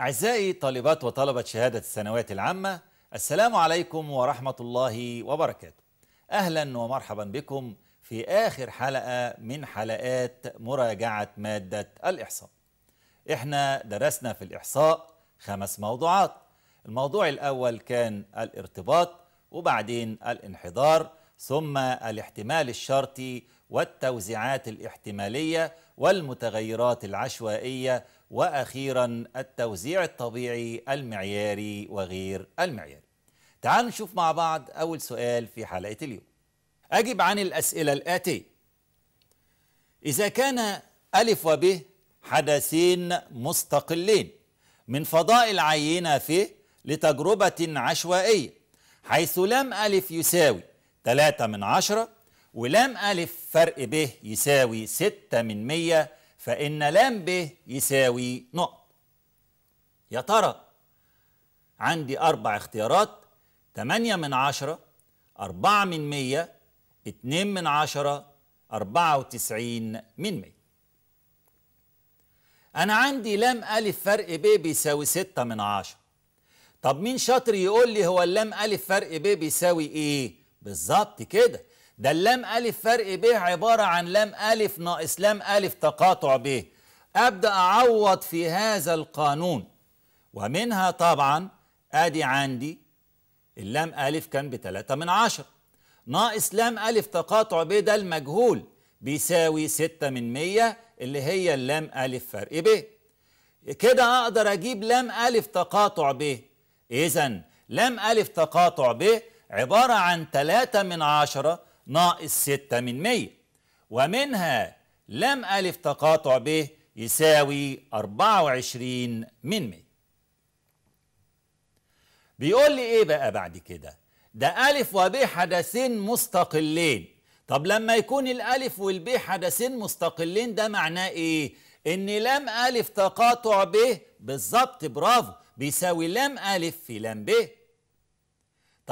أعزائي طالبات وطلبة شهادة الثانوية العامة السلام عليكم ورحمة الله وبركاته أهلا ومرحبا بكم في آخر حلقة من حلقات مراجعة مادة الإحصاء إحنا درسنا في الإحصاء خمس موضوعات الموضوع الأول كان الارتباط وبعدين الانحدار ثم الاحتمال الشرطي والتوزيعات الاحتمالية والمتغيرات العشوائية وأخيرا التوزيع الطبيعي المعياري وغير المعياري تعالوا نشوف مع بعض أول سؤال في حلقة اليوم أجب عن الأسئلة الآتية إذا كان ألف وب حدثين مستقلين من فضاء العينة في لتجربة عشوائية حيث لام ألف يساوي 3 من عشرة ولام ألف فرق ب يساوي 6 من 100 فإن لام ب يساوي نقط يا ترى عندي أربع اختيارات تمانية من عشرة أربعة من مية اتنين من عشرة أربعة وتسعين من مية أنا عندي لام ألف فرق ب بيساوي ستة من عشرة طب مين شاطر يقول لي هو اللام ألف فرق ب بيساوي إيه؟ بالظبط كده ده اللام ألف فرق ب عبارة عن لام ألف ناقص لام ألف تقاطع ب أبدأ أعوض في هذا القانون ومنها طبعا أدي عندي اللام ألف كان بتلاتة من عشر ناقص لام ألف تقاطع ب ده المجهول بيساوي ستة من مية اللي هي اللام ألف فرق ب كده أقدر أجيب لام ألف تقاطع ب إذا لام ألف تقاطع ب عبارة عن تلاتة من عشرة ناقص 6 من 100 ومنها لم ألف تقاطع ب يساوي 24 من 100 بيقول لي ايه بقى بعد كده ده ألف وب حدثين مستقلين طب لما يكون الألف والب حدثين مستقلين ده معناه ايه ان لم ألف تقاطع ب بالظبط برافو بيساوي لم ألف في لم ب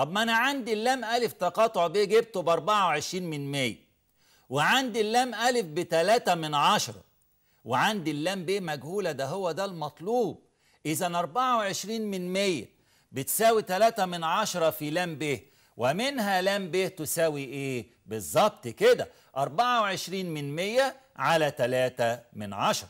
طب ما انا عندي اللام الف تقاطع ب جبته ب 24 من 100 وعندي اللام الف ب 3 من 10 وعندي اللام ب مجهوله ده هو ده المطلوب اذا 24 من 100 بتساوي 3 من 10 في لام ب ومنها لام ب تساوي ايه بالظبط كده 24 من 100 على 3 من 10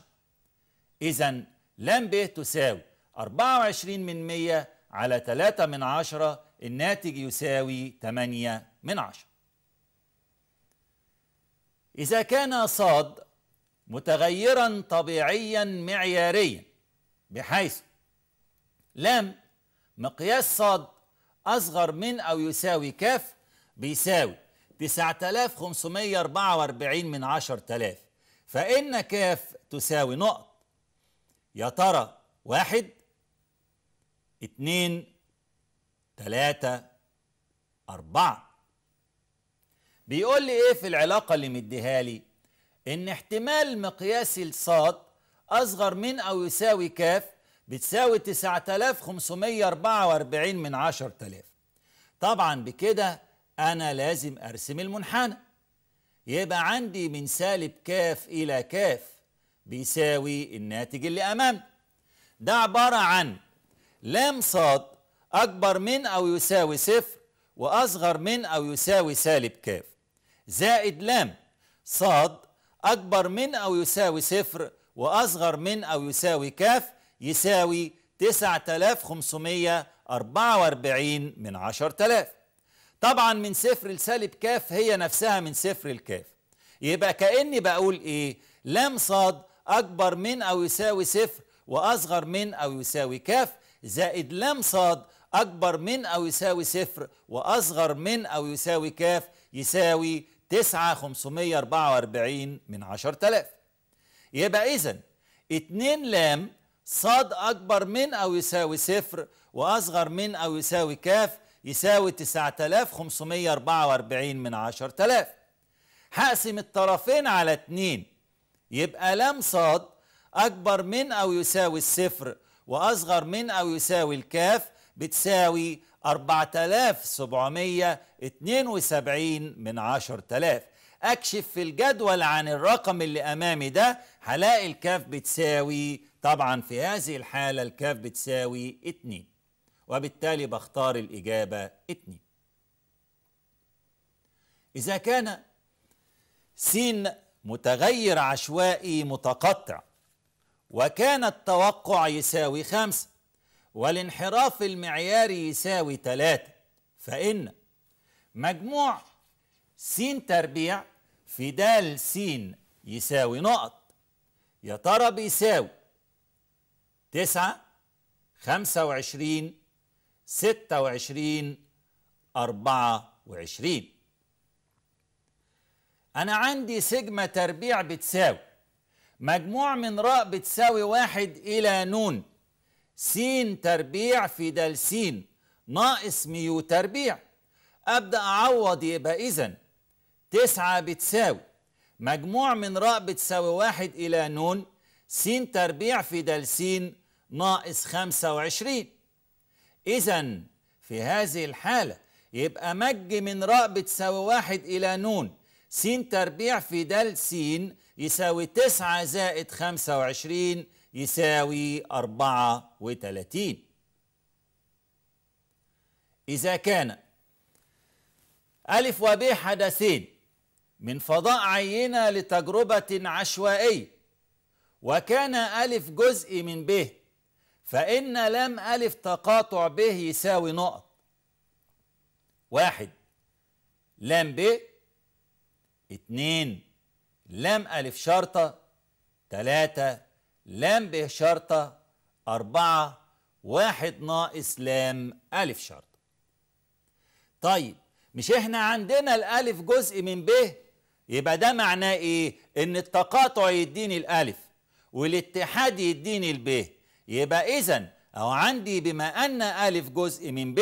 اذا لام ب تساوي 24 من 100 على 3 من 10 الناتج يساوي 8 من عشرة إذا كان صاد متغيرا طبيعيا معياريا بحيث ل مقياس صاد أصغر من أو يساوي كاف بيساوي 9544 من 10000 فإن كاف تساوي نقط يا ترى واحد اتنين ثلاثة أربعة بيقول لي إيه في العلاقة اللي مديها لي إن احتمال مقياسي الصاد أصغر من أو يساوي كاف بتساوي 9544 من 10000 طبعا بكده أنا لازم أرسم المنحنى يبقى عندي من سالب كاف إلى كاف بيساوي الناتج اللي أمامي ده عبارة عن لام صاد أكبر من أو يساوي صفر وأصغر من أو يساوي سالب كاف زائد لام صاد أكبر من أو يساوي صفر وأصغر من أو يساوي كاف يساوي 9544 من 10000 طبعا من صفر لسالب كاف هي نفسها من صفر لكاف يبقى كأني بقول إيه لام صاد أكبر من أو يساوي صفر وأصغر من أو يساوي كاف زائد لام صاد أكبر من أو يساوي صفر وأصغر من أو يساوي كاف يساوي 9544 من 10000 يبقى إذن 2 لام صاد أكبر من أو يساوي صفر وأصغر من أو يساوي كاف يساوي 9544 من 10000 هقسم الطرفين على 2 يبقى لام صاد أكبر من أو يساوي الصفر وأصغر من أو يساوي الكاف بتساوي 4772 من 10000 اكشف في الجدول عن الرقم اللي امامي ده هلاقي الكاف بتساوي طبعا في هذه الحالة الكاف بتساوي 2 وبالتالي بختار الإجابة 2 إذا كان س متغير عشوائي متقطع وكان التوقع يساوي 5 والانحراف المعياري يساوي 3 فإن مجموع س تربيع في د س يساوي نقط يا ترى بيساوي 9 25 26 24 أنا عندي سيجما تربيع بتساوي مجموع من راء بتساوي واحد إلى نون س تربيع في د س ناقص ميو تربيع أبدأ أعوض يبقى إذا تسعة بتساوي مجموع من راء بتساوي واحد إلى ن س تربيع في د س ناقص خمسة وعشرين إذا في هذه الحالة يبقى مج من راء بتساوي واحد إلى ن س تربيع في د س يساوي تسعة زائد خمسة وعشرين يساوي 34 إذا كان ألف وب حدثين من فضاء عينة لتجربة عشوائية وكان ألف جزء من ب فإن لم ألف تقاطع ب يساوي نقط واحد لام ب اتنين لام ألف شرطة تلاتة لام ب شرطة أربعة واحد ناقص لام ألف شرطة طيب مش احنا عندنا الألف جزء من ب يبقى ده معناه ايه ان التقاطع يديني الألف والاتحاد يديني الب يبقى إذا أو عندي بما أن ألف جزء من ب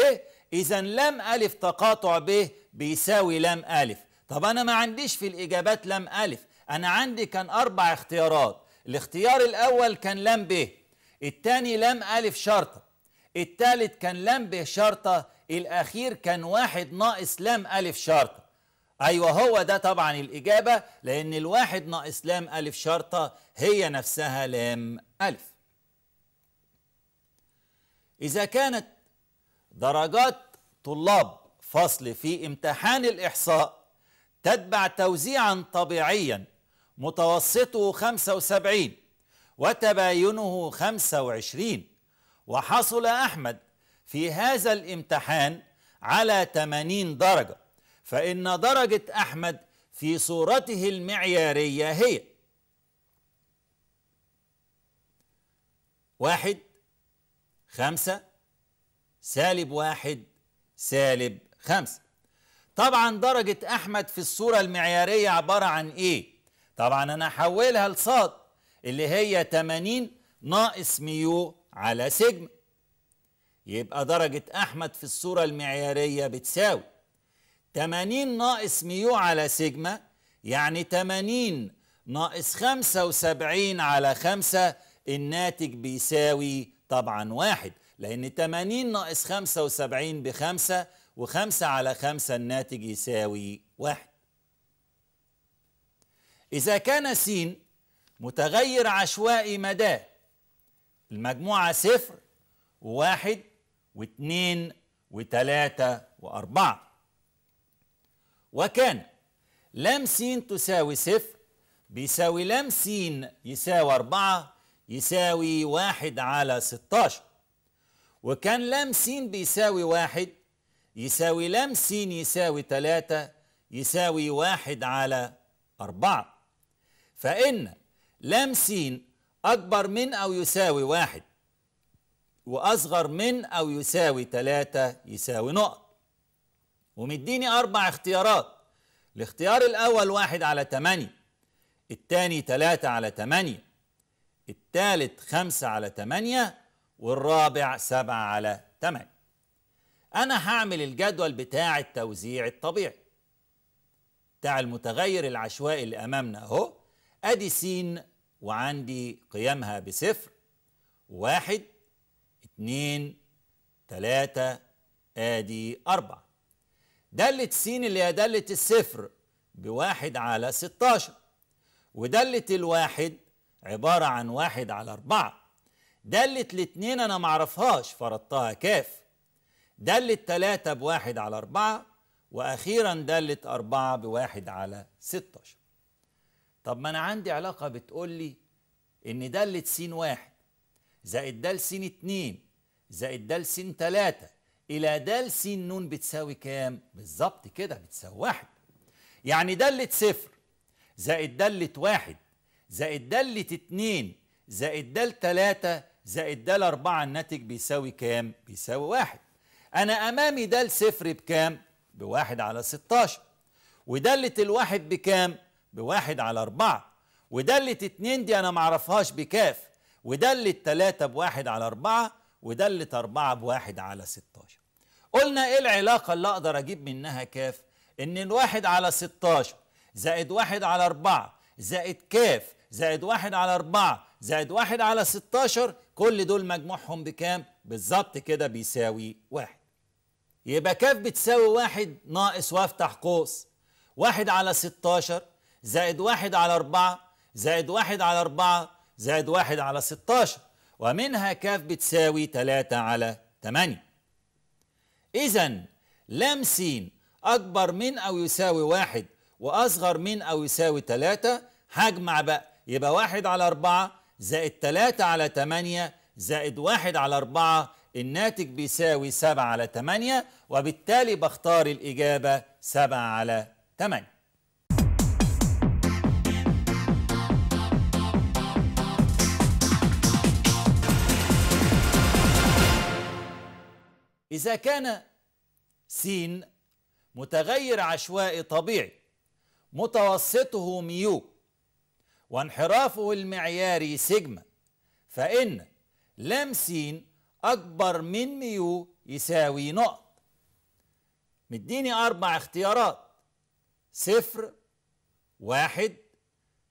إذا لام ألف تقاطع ب بيساوي لام ألف طب أنا ما عنديش في الإجابات لام ألف أنا عندي كان أربع اختيارات الاختيار الأول كان لام ب الثاني لام ألف شرطة الثالث كان لام ب شرطة الأخير كان واحد ناقص لام ألف شرطة أيوة هو ده طبعا الإجابة لأن الواحد ناقص لام ألف شرطة هي نفسها لام ألف إذا كانت درجات طلاب فصل في امتحان الإحصاء تتبع توزيعا طبيعيا متوسطه 75 وتباينه 25 وحصل أحمد في هذا الامتحان على 80 درجة فإن درجة أحمد في صورته المعيارية هي واحد خمسة سالب واحد سالب خمسة طبعا درجة أحمد في الصورة المعيارية عبارة عن إيه؟ طبعا انا هحولها لصاد اللي هي 80 ناقص ميو على سجمة يبقى درجة أحمد في الصورة المعيارية بتساوي 80 ناقص ميو على سجمة يعني 80 ناقص 75 على 5 الناتج بيساوي طبعا واحد لأن 80 ناقص 75 بخمسة وخمسة على خمسة الناتج يساوي واحد إذا كان س متغير عشوائي مداه المجموعة صفر وواحد واثنين وثلاثة وأربعة وكان لام س تساوي صفر بيساوي لام س يساوي أربعة يساوي واحد على ستاشر وكان لام س بيساوي واحد يساوي لام س يساوي تلاتة يساوي واحد على أربعة فإن لام سين أكبر من أو يساوي واحد وأصغر من أو يساوي تلاتة يساوي نقط ومديني أربع اختيارات الاختيار الأول واحد على تمانية التاني تلاتة على تمانية التالت خمسة على تمانية والرابع سبعة على تمانية أنا هعمل الجدول بتاع التوزيع الطبيعي بتاع المتغير العشوائي اللي أمامنا أهو ادي س وعندي قيمها بصفر واحد اتنين تلاتة ادي اربعة دالة س اللي هي دالة الصفر بواحد على ستاشر ودالة الواحد عبارة عن واحد على اربعة دالة الاتنين انا معرفهاش فرضتها كاف دالة تلاتة بواحد على اربعة واخيرا دالة اربعة بواحد على ستاشر طب ما انا عندي علاقه بتقول لي ان ده س واحد زائد ده س اتنين زائد ده س تلاته الى د س ن بتساوي كام بالظبط كده بتساوي واحد يعني دالة صفر زائد دالة واحد زائد دالة اتنين زائد دال تلاتة زائد دال أربعة الناتج بيساوي كام؟ بيساوي واحد أنا أمامي دال صفر بكام؟ بواحد على ستاشر ودالة الواحد بكام؟ بواحد على أربعة ودالة اتنين دي أنا معرفهاش بكاف ودالة تلاتة بواحد على أربعة ودالة أربعة بواحد على ستاشر قلنا إيه العلاقة اللي أقدر أجيب منها كاف إن الواحد على ستاشر زائد واحد على أربعة زائد كاف زائد واحد على أربعة زائد واحد على ستاشر كل دول مجموعهم بكام بالظبط كده بيساوي واحد يبقى كاف بتساوي واحد ناقص وافتح قوس واحد على ستاشر زائد واحد على أربعة زائد واحد على أربعة زائد واحد على ستاشر ومنها كاف بتساوي تلاتة على تمانية إذا لام سين أكبر من أو يساوي واحد وأصغر من أو يساوي تلاتة هجمع بقى يبقى واحد على أربعة زائد تلاتة على تمانية زائد واحد على أربعة الناتج بيساوي سبعة على تمانية وبالتالي بختار الإجابة سبعة على تمانية إذا كان س متغير عشوائي طبيعي متوسطه ميو وانحرافه المعياري سيجما فإن لام س أكبر من ميو يساوي نقط مديني أربع اختيارات صفر واحد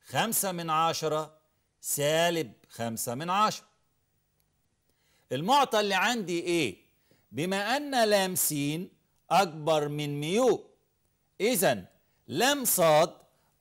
خمسة من عشرة سالب خمسة من عشرة المعطى اللي عندي ايه بما أن لام س أكبر من ميو إذا لام صاد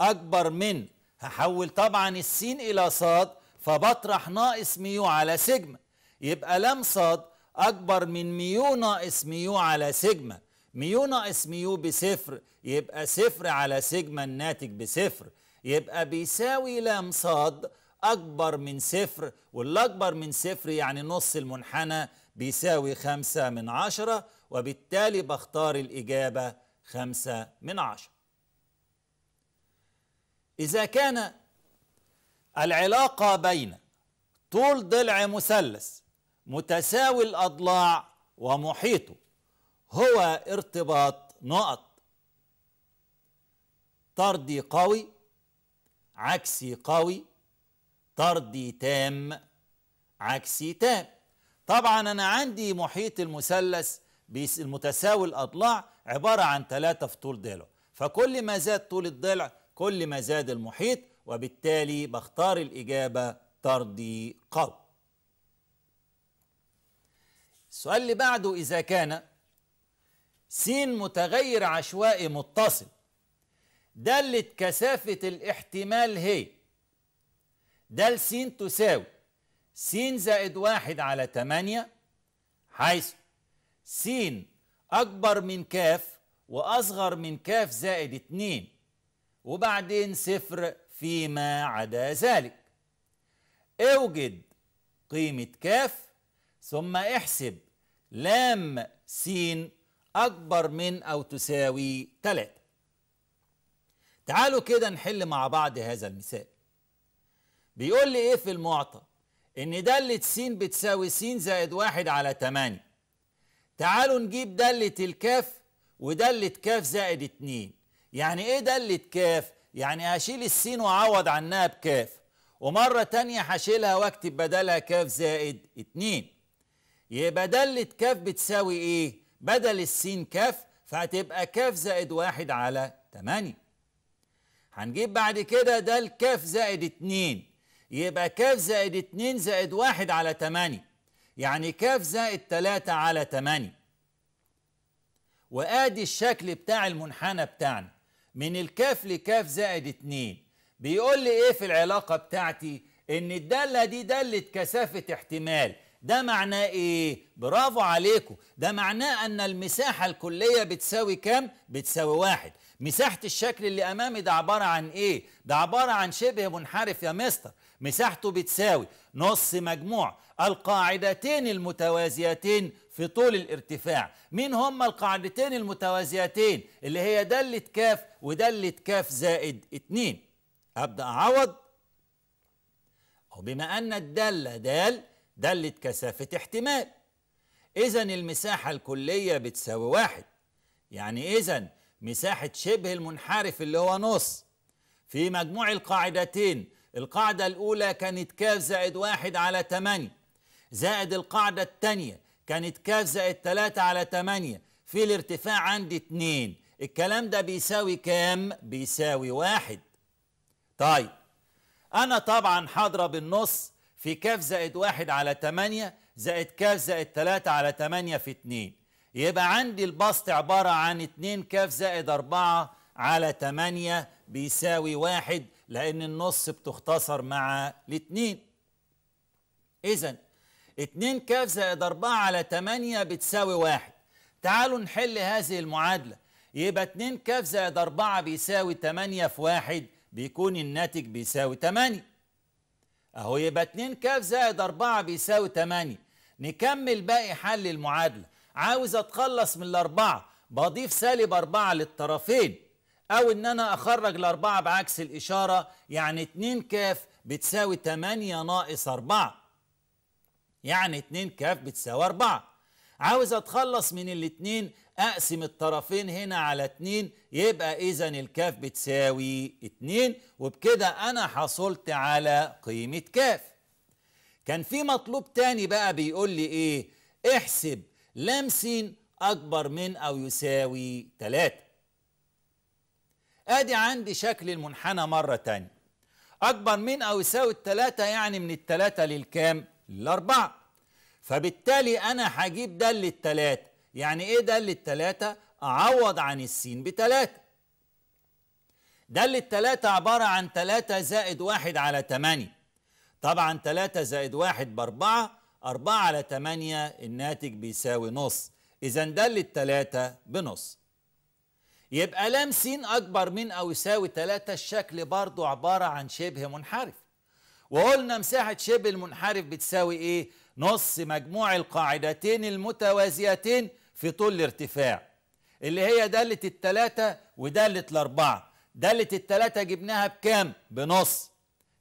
أكبر من هحول طبعا السين إلى صاد فبطرح ناقص ميو على سجمة يبقى لام صاد أكبر من ميو ناقص ميو على سجمة ميو ناقص ميو بصفر يبقى صفر على سجمة الناتج بصفر يبقى بيساوي لام صاد أكبر من صفر والأكبر من صفر يعني نص المنحنى بيساوي خمسة من عشرة وبالتالي بختار الإجابة خمسة من عشرة إذا كان العلاقة بين طول ضلع مثلث متساوي الأضلاع ومحيطه هو ارتباط نقط طردي قوي عكسي قوي طردي تام عكسي تام طبعا أنا عندي محيط المثلث المتساوي الأضلاع عبارة عن ثلاثة في طول ضلع فكل ما زاد طول الضلع كل ما زاد المحيط وبالتالي بختار الإجابة طردي قو السؤال اللي بعده إذا كان س متغير عشوائي متصل دلت كثافة الاحتمال هي دال س تساوي س زائد واحد على تمانية حيث س أكبر من ك وأصغر من ك زائد اتنين وبعدين صفر فيما عدا ذلك اوجد قيمة ك ثم احسب لام س أكبر من أو تساوي 3 تعالوا كده نحل مع بعض هذا المثال بيقول لي إيه في المعطى ان دالة س بتساوي س زائد واحد على تمانية تعالوا نجيب دالة الكاف ودالة كاف زائد اتنين يعني ايه دالة كاف؟ يعني هشيل السين واعوض عنها بكاف ومرة تانية هشيلها واكتب بدلها كاف زائد اتنين يبقى دالة كاف بتساوي ايه؟ بدل السين كاف فهتبقى كاف زائد واحد على تمانية هنجيب بعد كده دال كاف زائد اتنين يبقى كاف زائد 2 زائد 1 على 8 يعني كاف زائد 3 على 8 وادي الشكل بتاع المنحنى بتاعنا من الكاف لكاف زائد 2 بيقول لي ايه في العلاقه بتاعتي ان الداله دي داله كثافه احتمال ده معناه ايه برافو عليكم ده معناه ان المساحه الكليه بتساوي كام بتساوي واحد مساحه الشكل اللي امامي ده عباره عن ايه ده عباره عن شبه منحرف يا مستر مساحته بتساوي نص مجموع القاعدتين المتوازيتين في طول الارتفاع مين هما القاعدتين المتوازيتين اللي هي دالة كاف ودالة كاف زائد 2 أبدأ أعوض وبما أن الدالة دال دالة كثافة احتمال إذا المساحة الكلية بتساوي واحد يعني إذا مساحة شبه المنحرف اللي هو نص في مجموع القاعدتين القاعدة الأولى كانت كاف زائد واحد على تمانية زائد القاعدة التانية كانت كاف زائد تلاتة على تمانية في الارتفاع عندي اتنين الكلام ده بيساوي كام؟ بيساوي واحد طيب أنا طبعا هضرب النص في كاف زائد واحد على تمانية زائد كاف زائد تلاتة على تمانية في اتنين يبقى عندي البسط عبارة عن اتنين كاف زائد أربعة على تمانية بيساوي واحد لأن النص بتختصر مع الاتنين إذا اتنين كاف زائد أربعة على تمانية بتساوي واحد تعالوا نحل هذه المعادلة يبقى اتنين كاف زائد أربعة بيساوي تمانية في واحد بيكون الناتج بيساوي تمانية أهو يبقى اتنين كاف زائد اربعة بيساوي تمانية نكمل باقي حل المعادلة عاوز أتخلص من الأربعة بضيف سالب اربعة للطرفين او ان انا اخرج الاربعة بعكس الاشارة يعني 2 ك بتساوي 8 ناقص 4 يعني 2 ك بتساوي 4 عاوز اتخلص من الاتنين اقسم الطرفين هنا على 2 يبقى اذا الكاف بتساوي 2 وبكده انا حصلت على قيمة ك كان في مطلوب تاني بقى بيقول لي ايه احسب لام س اكبر من او يساوي 3 ادي عندي شكل المنحنى مرة تانية اكبر من او يساوي التلاتة يعني من التلاتة للكام للاربعة فبالتالي انا هجيب ده للتلاتة يعني ايه ده للتلاتة اعوض عن السين بتلاتة ده للتلاتة عبارة عن تلاتة زائد واحد على تمانية طبعا تلاتة زائد واحد باربعة أربعة على تمانية الناتج بيساوي نص إذا ده للتلاتة بنص يبقى لام س أكبر من أو يساوي 3 الشكل برضه عبارة عن شبه منحرف وقلنا مساحة شبه المنحرف بتساوي إيه؟ نص مجموع القاعدتين المتوازيتين في طول الارتفاع اللي هي دالة التلاتة ودالة الأربعة دالة التلاتة جبناها بكام؟ بنص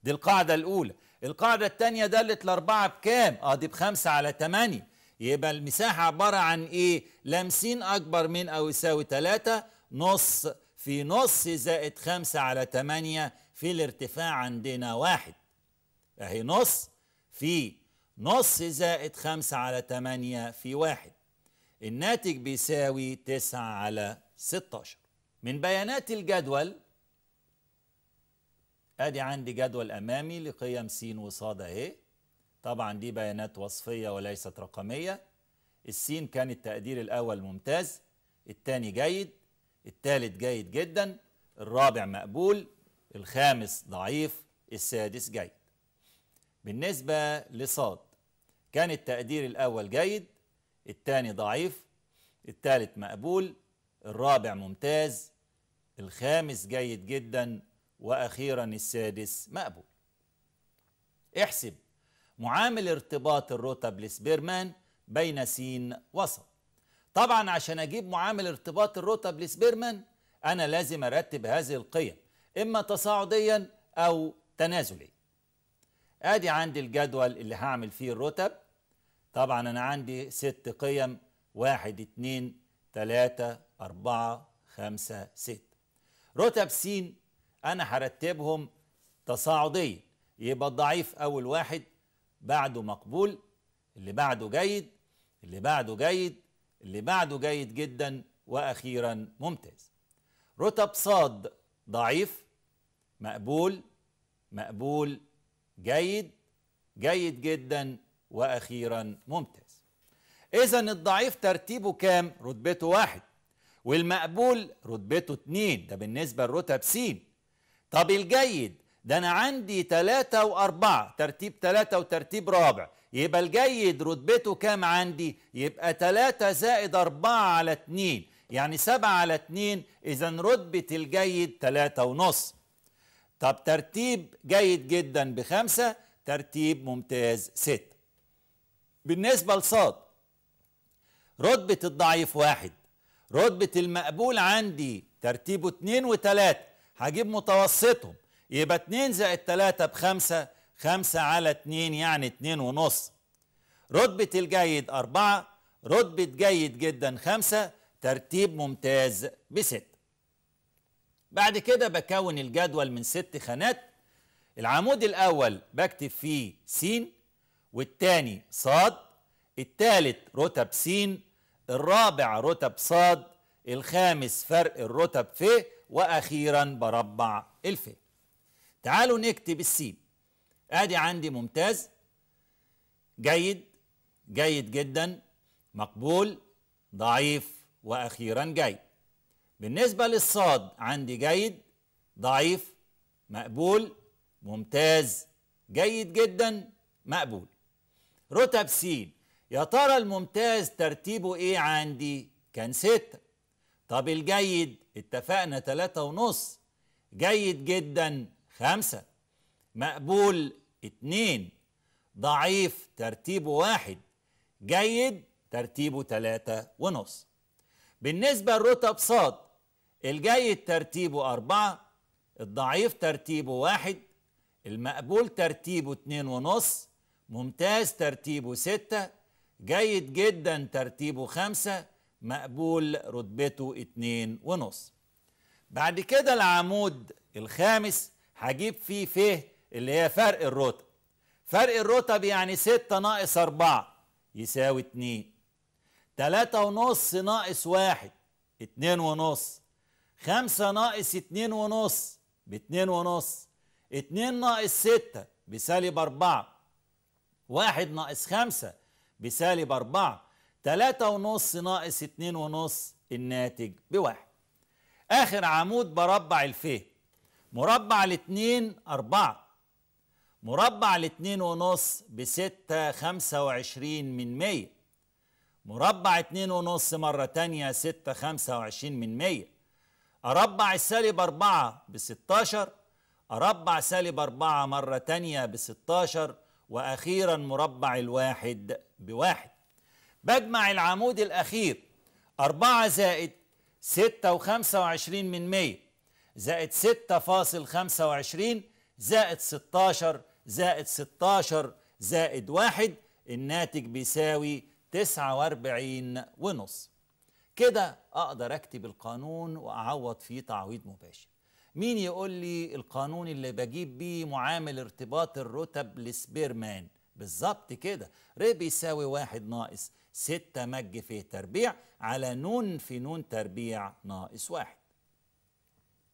دي القاعدة الأولى القاعدة الثانيه دالة الأربعة بكام؟ اه دي بخمسة على 8 يبقى المساحة عبارة عن إيه؟ لامسين أكبر من أو يساوي 3 نص في نص زائد خمسة على تمانية في الارتفاع عندنا واحد اهي نص في نص زائد خمسة على تمانية في واحد الناتج بيساوي تسعة على ستاشر من بيانات الجدول ادي عندي جدول امامي لقيم س وص اهي طبعا دي بيانات وصفية وليست رقمية السين كان التقدير الاول ممتاز التاني جيد الثالث جيد جدا الرابع مقبول الخامس ضعيف السادس جيد بالنسبة لصاد كان التقدير الأول جيد الثاني ضعيف الثالث مقبول الرابع ممتاز الخامس جيد جدا وأخيرا السادس مقبول احسب معامل ارتباط الرتب لسبيرمان بين س وسط طبعا عشان اجيب معامل ارتباط الرتب لسبيرمان انا لازم ارتب هذه القيم اما تصاعديا او تنازليا ادي عندي الجدول اللي هعمل فيه الرتب طبعا انا عندي ست قيم واحد اتنين تلاتة اربعة خمسة ست رتب س انا هرتبهم تصاعديا يبقى الضعيف اول واحد بعده مقبول اللي بعده جيد اللي بعده جيد اللي بعده جيد جدا واخيرا ممتاز رتب صاد ضعيف مقبول مقبول جيد جيد جدا واخيرا ممتاز اذا الضعيف ترتيبه كام رتبته واحد والمقبول رتبته اتنين ده بالنسبه لرتب س طب الجيد ده انا عندي تلاتة واربعة ترتيب تلاتة وترتيب رابع يبقى الجيد رتبته كام عندي يبقى 3 زائد 4 على 2 يعني 7 على 2 إذا رتبة الجيد 3 ونص طب ترتيب جيد جدا بخمسة ترتيب ممتاز 6 بالنسبة لصاد رتبة الضعيف واحد رتبة المقبول عندي ترتيبه 2 و3 هجيب متوسطهم يبقى 2 زائد 3 بخمسة خمسة على اتنين يعني اتنين ونص رتبة الجيد أربعة رتبة جيد جدا خمسة ترتيب ممتاز بست بعد كده بكون الجدول من ست خانات العمود الأول بكتب فيه س والتاني ص التالت رتب س الرابع رتب ص الخامس فرق الرتب ف وأخيرا بربع الف تعالوا نكتب السين ادي عندي ممتاز جيد جيد جدا مقبول ضعيف واخيرا جيد بالنسبه للصاد عندي جيد ضعيف مقبول ممتاز جيد جدا مقبول رتب س يا ترى الممتاز ترتيبه ايه عندي كان ستة طب الجيد اتفقنا تلاتة ونص جيد جدا خمسة مقبول اتنين ضعيف ترتيبه واحد جيد ترتيبه تلاتة ونص بالنسبة لرتب صاد الجيد ترتيبه أربعة الضعيف ترتيبه واحد المقبول ترتيبه اتنين ونص ممتاز ترتيبه ستة جيد جدا ترتيبه خمسة مقبول رتبته اتنين ونص بعد كده العمود الخامس هجيب فيه فيه اللي هي فرق الرتب فرق الرتب يعني 6 ناقص 4 يساوي 2 3 ونص ناقص 1 2 ونص 5 ناقص 2 ونص ب 2 ونص 2 ناقص 6 بسالب 4 1 ناقص 5 بسالب 4 3 ونص ناقص 2 ونص الناتج بواحد آخر عمود بربع الف مربع الاثنين أربعة مربع لاتنين ونص بستة خمسة وعشرين من مية مربع اتنين ونص مرة تانية ستة خمسة وعشرين من مية أربع سالب أربعة بستاشر أربع سالب أربعة مرة تانية بستاشر وأخيرا مربع الواحد بواحد بجمع العمود الأخير أربعة زائد ستة وخمسة وعشرين من مية زائد ستة فاصل خمسة وعشرين زائد ستاشر زائد 16 زائد 1 الناتج بيساوي 49 ونص كده أقدر أكتب القانون وأعوض فيه تعويض مباشر مين يقول لي القانون اللي بجيب بيه معامل ارتباط الرتب لسبيرمان بالظبط كده ر بيساوي واحد ناقص ستة مج في تربيع على نون في نون تربيع ناقص واحد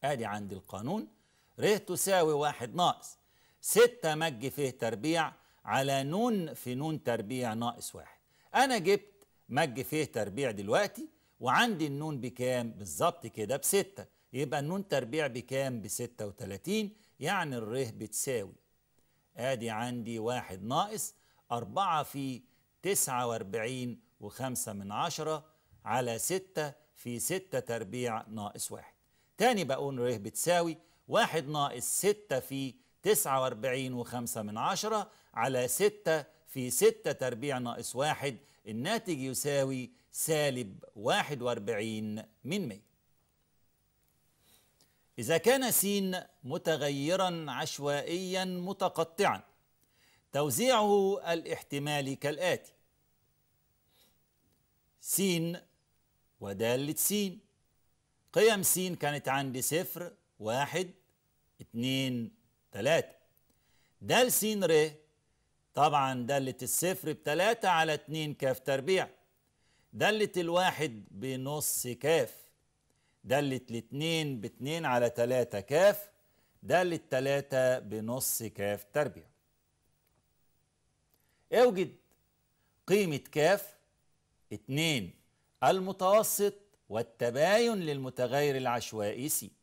ادي عندي القانون ر تساوي واحد ناقص ستة مج فيه تربيع على نون في نون تربيع ناقص واحد أنا جبت مج فيه تربيع دلوقتي وعندي النون بكام بالظبط كده بستة يبقى النون تربيع بكام بستة وتلاتين يعني الره بتساوي ادي عندي واحد ناقص أربعة في تسعة واربعين وخمسة من عشرة على ستة في ستة تربيع ناقص واحد تاني بقول ره بتساوي واحد ناقص ستة في تسعة واربعين وخمسة من عشرة على ستة في ستة تربيع ناقص واحد الناتج يساوي سالب واحد واربعين من مية إذا كان س متغيرا عشوائيا متقطعا توزيعه الاحتمالي كالآتي س ودالة س قيم س كانت عندي صفر واحد اتنين 3 د س ر طبعا دالة الصفر بتلاتة على اتنين كاف تربيع دالة الواحد بنص كاف دالة الاتنين باتنين على تلاتة كاف دالة تلاتة بنص كاف تربيع اوجد قيمة كاف اتنين المتوسط والتباين للمتغير العشوائي سين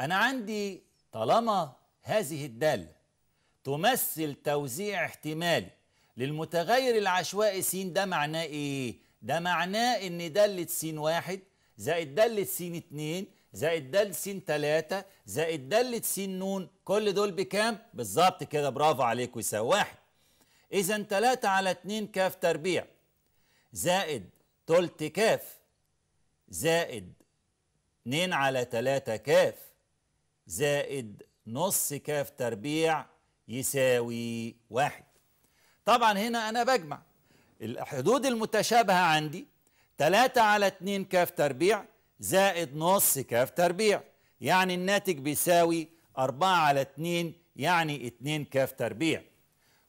أنا عندي طالما هذه الدالة تمثل توزيع احتمالي للمتغير العشوائي س ده معناه إيه؟ ده معناه إن دالة س واحد زائد دالة س اتنين زائد دالة س تلاتة زائد دالة س نون كل دول بكام؟ بالظبط كده برافو عليك يساوي واحد إذا تلاتة على اتنين كاف تربيع زائد تلت كاف زائد 2 على 3 كاف زائد نص كاف تربيع يساوي واحد طبعا هنا أنا بجمع الحدود المتشابهة عندي 3 على 2 كاف تربيع زائد نص كاف تربيع يعني الناتج بيساوي 4 على 2 يعني 2 كاف تربيع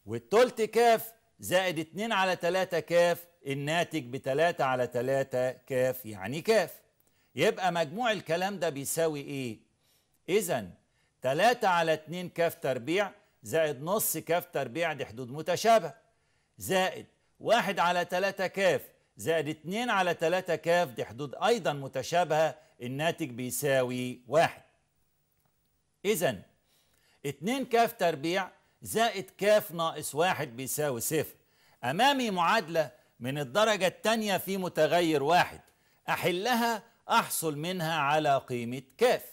والتلت كاف زائد 2 على 3 كاف الناتج ب 3 على 3 كاف يعني كاف يبقى مجموع الكلام ده بيساوي ايه؟ إذا 3 على 2 كاف تربيع زائد نص كاف تربيع دي حدود متشابهة زائد 1 على 3 كاف زائد 2 على 3 كاف دي حدود أيضا متشابهة الناتج بيساوي 1 إذا 2 كاف تربيع زائد كاف ناقص 1 بيساوي 0 أمامي معادلة من الدرجة الثانية في متغير واحد أحلها أحصل منها على قيمة كاف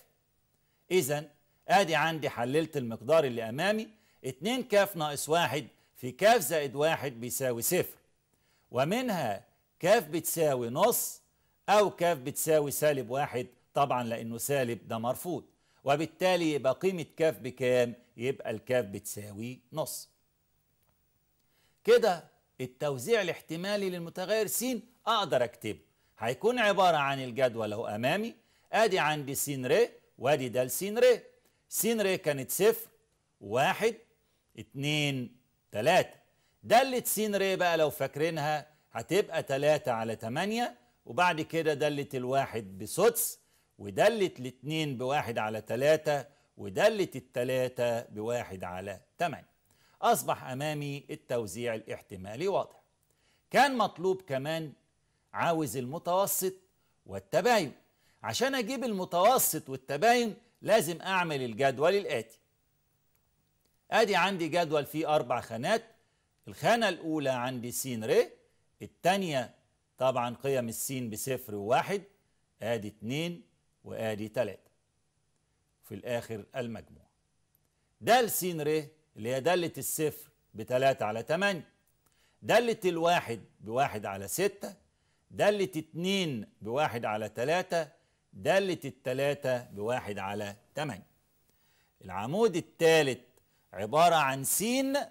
إذا أدي عندي حللت المقدار اللي أمامي 2 كاف ناقص 1 في كاف زائد 1 بيساوي صفر ومنها كاف بتساوي نص أو كاف بتساوي سالب 1 طبعا لأنه سالب ده مرفوض وبالتالي يبقى قيمة كاف بكام؟ يبقى الكاف بتساوي نص كده التوزيع الاحتمالي للمتغير س أقدر أكتبه هيكون عبارة عن الجدول أهو أمامي أدي عندي س ر وادي ده لسين ر سين ر كانت صفر واحد اتنين تلاتة دالة سين ر بقى لو فاكرينها هتبقى تلاتة على تمانية وبعد كده دالة الواحد بسدس ودالة الاتنين بواحد على تلاتة ودالة التلاتة بواحد على تمانية أصبح أمامي التوزيع الاحتمالي واضح كان مطلوب كمان عاوز المتوسط والتباين عشان اجيب المتوسط والتباين لازم اعمل الجدول الاتي ادي عندي جدول فيه اربع خانات الخانة الاولى عندي س ر الثانية طبعا قيم السين بصفر وواحد ادي اتنين وادي تلاتة في الاخر المجموع د سين ر اللي هي دالة الصفر بتلاتة على تمانية دالة الواحد بواحد على ستة دالة اتنين بواحد على تلاتة دالة التلاتة بواحد على تمانية العمود التالت عبارة عن س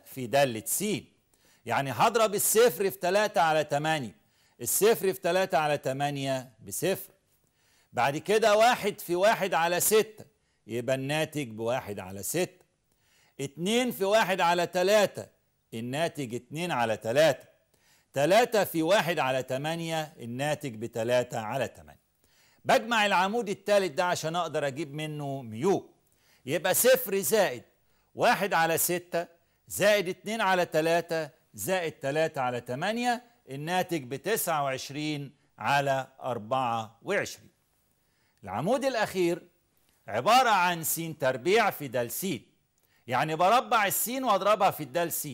في دالة س يعني هضرب السفر في تلاتة على تمانية السفر في تلاتة على تمانية بسفر بعد كده واحد في واحد على ستة يبقى الناتج بواحد على ستة اتنين في واحد على تلاتة الناتج اتنين على تلاتة تلاتة في واحد على تمانية الناتج بتلاتة على تمانية بجمع العمود الثالث ده عشان اقدر اجيب منه ميو يبقى صفر زائد واحد على ستة زائد اتنين على تلاتة زائد تلاتة على تمانية الناتج بتسعة وعشرين على أربعة وعشرين العمود الأخير عبارة عن س تربيع في د س يعني بربع السين واضربها في الدال س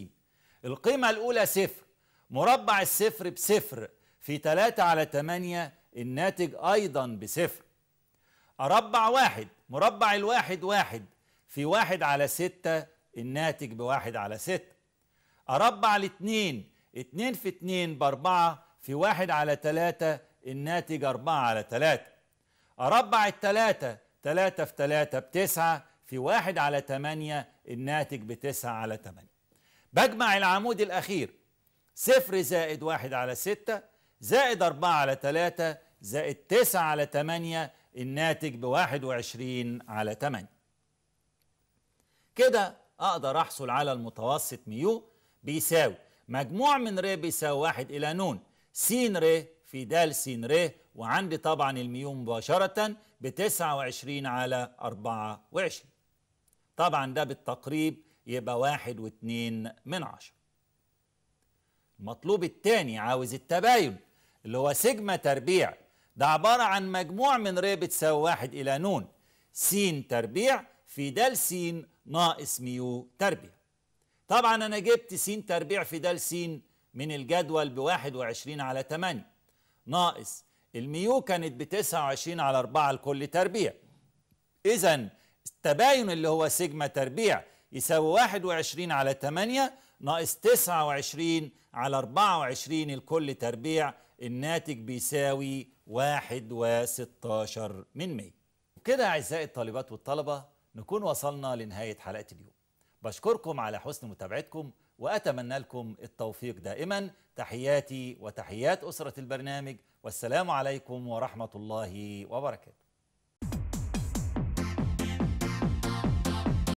القيمة الأولى صفر مربع الصفر بصفر في تلاتة على تمانية الناتج أيضا بصفر أربع واحد مربع الواحد واحد في واحد على ستة الناتج بواحد على ستة أربع الاثنين اتنين في اتنين بأربعة في واحد على تلاتة الناتج أربعة على تلاتة أربع التلاتة تلاتة في تلاتة بتسعة في واحد على تمانية الناتج بتسعة على تمانية بجمع العمود الأخير صفر زائد واحد على ستة زائد 4 على 3 زائد 9 على 8 الناتج ب 21 على 8 كده أقدر أحصل على المتوسط ميو بيساوي مجموع من ر بيساوي 1 إلى ن س ر في د س ر وعندي طبعا الميو مباشرة ب 29 على 24 طبعا ده بالتقريب يبقى واحد واتنين من عشرة المطلوب الثاني عاوز التباين اللي هو سيجما تربيع ده عبارة عن مجموع من ري بتساوي واحد إلى نون س تربيع في د س ناقص ميو تربيع طبعا أنا جبت س تربيع في د س من الجدول ب 21 على 8 ناقص الميو كانت ب 29 على 4 لكل تربيع إذا التباين اللي هو سيجما تربيع يساوي 21 على 8 ناقص 29 على 24 لكل تربيع الناتج بيساوي واحد وستاشر من مية وكده أعزائي الطالبات والطلبة نكون وصلنا لنهاية حلقة اليوم بشكركم على حسن متابعتكم وأتمنى لكم التوفيق دائما تحياتي وتحيات أسرة البرنامج والسلام عليكم ورحمة الله وبركاته